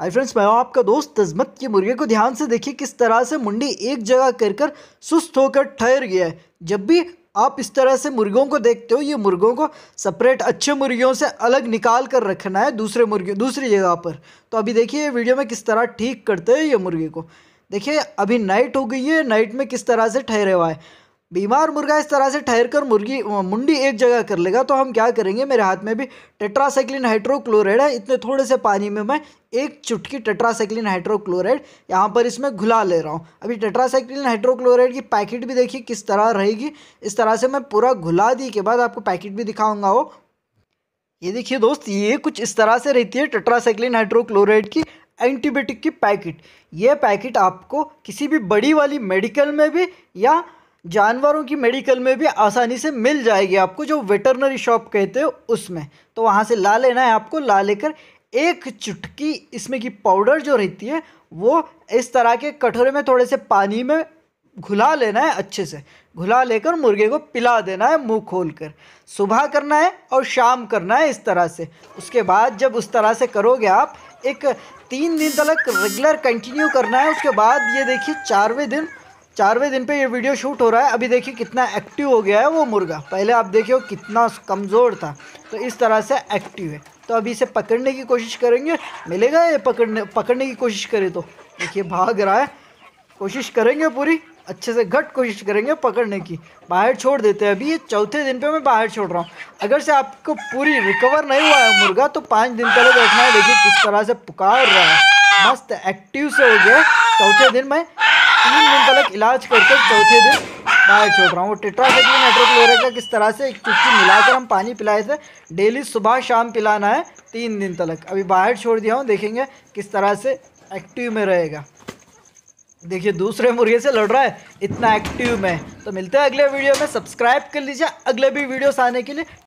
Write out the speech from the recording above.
hi friends मैं हूं आपका दोस्त तजमत के मुर्गे को ध्यान से देखिए किस तरह से मुंडी एक जगह कर कर सुस्त होकर ठहर गया है जब भी आप इस तरह से मुर्गों को देखते हो ये मुर्गों को सेपरेट अच्छे मुर्गियों से अलग निकाल कर रखना है दूसरे मुर्गे दूसरी जगह पर तो अभी देखिए ये वीडियो में किस तरह ठीक करते हैं ये मुर्गे को देखिए अभी नाइट हो गई है नाइट में किस तरह से ठहरे हुआ है बीमार मुर्गा इस तरह से ठहर कर मुर्गी मुंडी एक जगह कर लेगा तो हम क्या करेंगे मेरे हाथ में भी टेट्रासाइक्लिन हाइड्रोक्लोराइड है इतने थोड़े से पानी में मैं एक चुटकी टेट्रासाइक्लिन हाइड्रोक्लोराइड यहाँ पर इसमें घुला ले रहा हूँ अभी टेट्रासाइक्लिन हाइड्रोक्लोराइड की पैकेट भी देखिए किस तरह रहेगी इस तरह से मैं पूरा घुला दी के बाद आपको पैकेट भी दिखाऊँगा वो ये देखिए दोस्त ये कुछ इस तरह से रहती है टेट्रासाइक्लिन हाइड्रोक्लोराइड की एंटीबायोटिक की पैकेट ये पैकेट आपको किसी भी बड़ी वाली मेडिकल में भी या जानवरों की मेडिकल में भी आसानी से मिल जाएगी आपको जो वेटरनरी शॉप कहते हो उसमें तो वहाँ से ला लेना है आपको ला लेकर एक चुटकी इसमें की पाउडर जो रहती है वो इस तरह के कटोरे में थोड़े से पानी में घुला लेना है अच्छे से घुला लेकर मुर्गे को पिला देना है मुंह खोल कर सुबह करना है और शाम करना है इस तरह से उसके बाद जब उस तरह से करोगे आप एक तीन दिन तक रेगुलर कंटिन्यू करना है उसके बाद ये देखिए चारवें दिन चारवें दिन पे ये वीडियो शूट हो रहा है अभी देखिए कितना एक्टिव हो गया है वो मुर्गा पहले आप देखिए कितना कमज़ोर था तो इस तरह से एक्टिव है तो अभी इसे पकड़ने की कोशिश करेंगे मिलेगा ये पकड़ने पकड़ने की कोशिश करें तो देखिए भाग रहा है कोशिश करेंगे पूरी अच्छे से घट कोशिश करेंगे पकड़ने की बाहर छोड़ देते हैं अभी ये चौथे दिन पे मैं बाहर छोड़ रहा हूँ अगर से आपको पूरी रिकवर नहीं हुआ है मुर्गा तो पाँच दिन पहले देखना है देखिए किस तरह से पुकार रहा है मस्त एक्टिव से हो गया चौथे दिन मैं तीन दिन तक इलाज करके चौथे दिन बाहर छोड़ रहा हूँ टेट्रासाइक्लिन हाइड्रोक्लोरिक का किस तरह से एक चुटकी मिलाकर हम पानी पिलाए थे डेली सुबह शाम पिलाना है तीन दिन तक अभी बाहर छोड़ दिया हूँ देखेंगे किस तरह से एक्टिव में रहेगा देखिए दूसरे मुर्गे से लड़ रहा है इतना एक्टिव में तो मिलते हैं अगले वीडियो में सब्सक्राइब कर लीजिए अगले भी वीडियोस आने के लिए